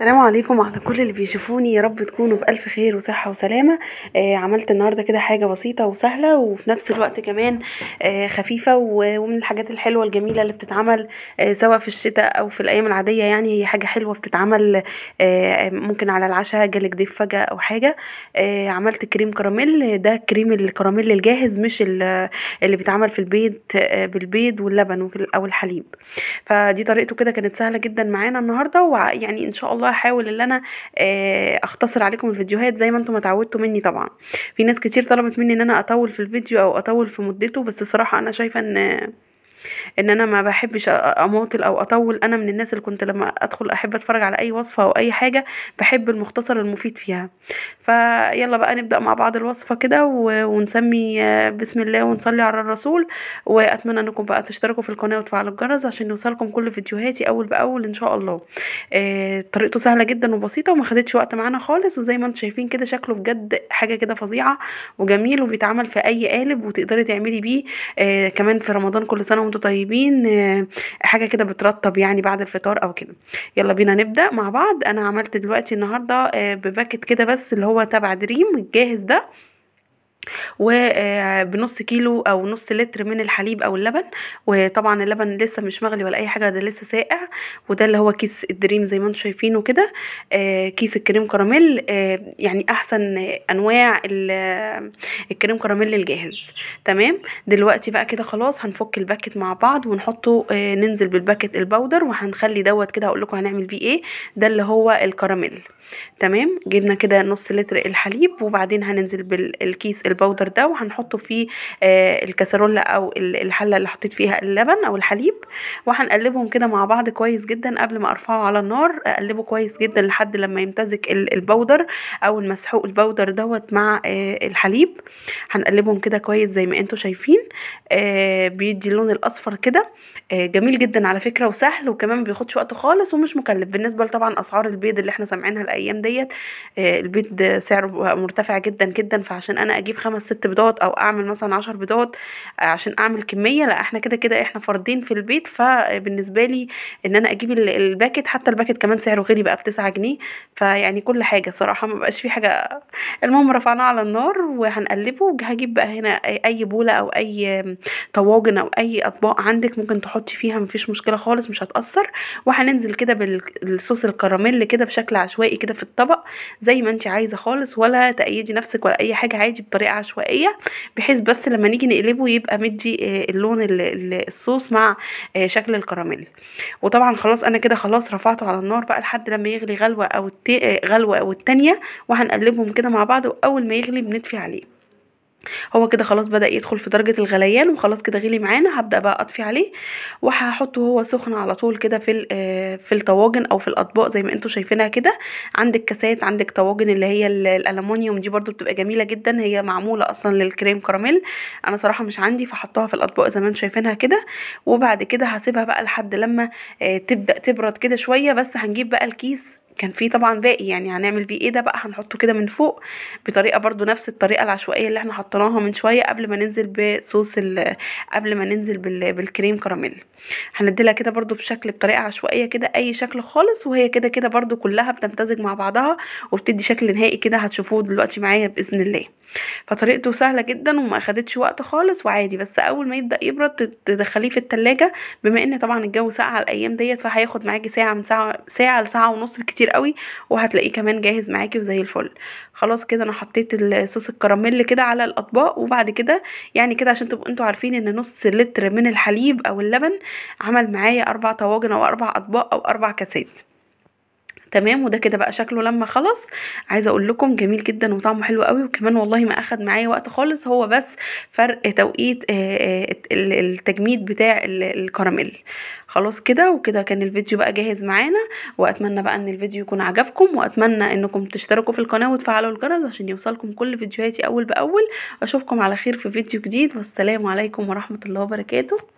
السلام عليكم على كل اللي بيشوفوني يا رب تكونوا بألف خير وصحة وسلامة آه عملت النهاردة كده حاجة بسيطة وسهلة وفي نفس الوقت كمان آه خفيفة ومن الحاجات الحلوة الجميلة اللي بتتعمل آه سواء في الشتاء أو في الأيام العادية يعني هي حاجة حلوة بتتعمل آه ممكن على العشاء جالك ضيف فجأة أو حاجة آه عملت كريم كراميل ده كريم الكراميل الجاهز مش اللي بيتعمل في البيت آه بالبيض واللبن أو الحليب فدي طريقته كده كانت سهلة جدا معانا النهاردة ويعني إن شاء الله بقى احاول ان انا آه، اختصر عليكم الفيديوهات زي ما انتم اتعودتوا مني طبعا في ناس كتير طلبت مني ان انا اطول في الفيديو او اطول في مدته بس الصراحه انا شايفه ان ان انا ما بحبش اماطل او اطول انا من الناس اللي كنت لما ادخل احب اتفرج على اي وصفه او اي حاجه بحب المختصر المفيد فيها فيلا بقى نبدا مع بعض الوصفه كده ونسمي بسم الله ونصلي على الرسول واتمنى انكم بقى تشتركوا في القناه وتفعلوا الجرس عشان يوصلكم كل فيديوهاتي اول باول ان شاء الله آه، طريقته سهله جدا وبسيطه وما خدتش وقت معانا خالص وزي ما انتم شايفين كده شكله بجد حاجه كده فظيعه وجميل وبيتعمل في اي قالب وتقدري تعملي بيه آه، كمان في رمضان كل سنه وانتم طيبين آه، حاجه كده بترطب يعني بعد الفطار او كده يلا بينا نبدا مع بعض انا عملت دلوقتي النهارده آه، بباكت كده بس اللي هو تبع دريم الجاهز ده وبنص آه، كيلو او نص لتر من الحليب او اللبن وطبعا اللبن لسه مش مغلي ولا اي حاجه ده لسه ساقع وده اللي هو كيس الدريم زي ما انتم شايفينه كده آه، كيس الكريم كراميل آه، يعني احسن انواع الكريم كراميل الجاهز تمام دلوقتي بقى كده خلاص هنفك الباكت مع بعض ونحطه ننزل بالباكت الباودر وهنخلي دوت كده هقول لكم هنعمل بيه ايه ده اللي هو الكراميل تمام جبنا كده نص لتر الحليب وبعدين هننزل بالكيس الباودر البودر ده وهنحطه في آه، الكاسرولة او الحلة اللي حطيت فيها اللبن او الحليب وهنقلبهم كده مع بعض كويس جدا قبل ما ارفعه على النار اقلبه كويس جدا لحد لما يمتزج البودر او المسحوق البودر دوت مع آه، الحليب هنقلبهم كده كويس زي ما انتوا شايفين آه، بيدي اللون الاصفر كده جميل جدا على فكره وسهل وكمان بياخدش وقت خالص ومش مكلف بالنسبه لطبعا اسعار البيض اللي احنا سامعينها الايام ديت البيض سعره مرتفع جدا جدا فعشان انا اجيب اجيب خمس ست بيضات او اعمل مثلا عشر بيضات آه، عشان اعمل كميه لا احنا كده كده احنا فردين في البيت فبالنسبه لي ان انا اجيب الباكت حتى الباكت كمان سعره غالي بقى بتسعة جنيه فيعني كل حاجه صراحه مبقاش في حاجه المهم رفعناه على النار وهنقلبه وهجيب بقى هنا اي بوله او اي طواجن او اي اطباق عندك ممكن تحطي فيها مفيش مشكله خالص مش هتاثر وهننزل كده بالصوص الكراميل كده بشكل عشوائي كده في الطبق زي ما انت عايزه خالص ولا تأيدي نفسك ولا اي حاجه عادي بطريقه بطريقه عشوائيه بحيث بس لما نيجي نقلبه يبقى مدي آه، اللون الصوص مع آه، شكل الكراميل وطبعا خلاص انا كده خلاص رفعته على النار بقى لحد لما يغلي غلوه او آه، غلوه او التانيه وهنقلبهم كده مع بعض واول ما يغلي بنطفي عليه هو كده خلاص بدا يدخل في درجه الغليان وخلاص كده غلي معانا هبدا بقى اطفي عليه وهحطه هو سخن على طول كده في آه، في الطواجن او في الاطباق زي ما انتم شايفينها كده عندك كاسات عندك طواجن اللي هي الالومنيوم دي برده بتبقى جميله جدا هي معموله اصلا للكريم كراميل انا صراحه مش عندي فحطها في الاطباق زي ما انتم شايفينها كده وبعد كده هسيبها بقى لحد لما آه، تبدا تبرد كده شويه بس هنجيب بقى الكيس كان في طبعا باقي يعني هنعمل بيه ايه ده بقى هنحطه كده من فوق بطريقه برضو نفس الطريقه العشوائيه اللي احنا حطيناها من شويه قبل ما ننزل بصوص قبل ما ننزل بالكريم كراميل هنديلها كده برضو بشكل بطريقه عشوائيه كده اي شكل خالص وهي كده كده برضو كلها بتمتزج مع بعضها وبتدي شكل نهائي كده هتشوفوه دلوقتي معايا باذن الله فطريقته سهله جدا وما اخدتش وقت خالص وعادي بس اول ما يبدا يبرد تدخليه في التلاجة بما ان طبعا الجو ساقع الايام ديت فهياخد معاكي ساعه من ساعه ساعه لساعه ونص كتير قوي وهتلاقيه كمان جاهز معاكي وزي الفل خلاص كده انا حطيت الصوص الكراميل كده على الاطباق وبعد كده يعني كده عشان تبقوا انتوا عارفين ان نص لتر من الحليب او اللبن عمل معايا اربع طواجن او اربع اطباق او اربع كاسات تمام وده كده بقى شكله لما خلص عايزه اقول لكم جميل جدا وطعمه حلو قوي وكمان والله ما اخد معايا وقت خالص هو بس فرق توقيت آه، آه، التجميد بتاع الكراميل خلاص كده وكده كان الفيديو بقى جاهز معانا واتمنى بقى ان الفيديو يكون عجبكم واتمنى انكم تشتركوا في القناه وتفعلوا الجرس عشان يوصلكم كل فيديوهاتي اول باول واشوفكم على خير في فيديو جديد والسلام عليكم ورحمه الله وبركاته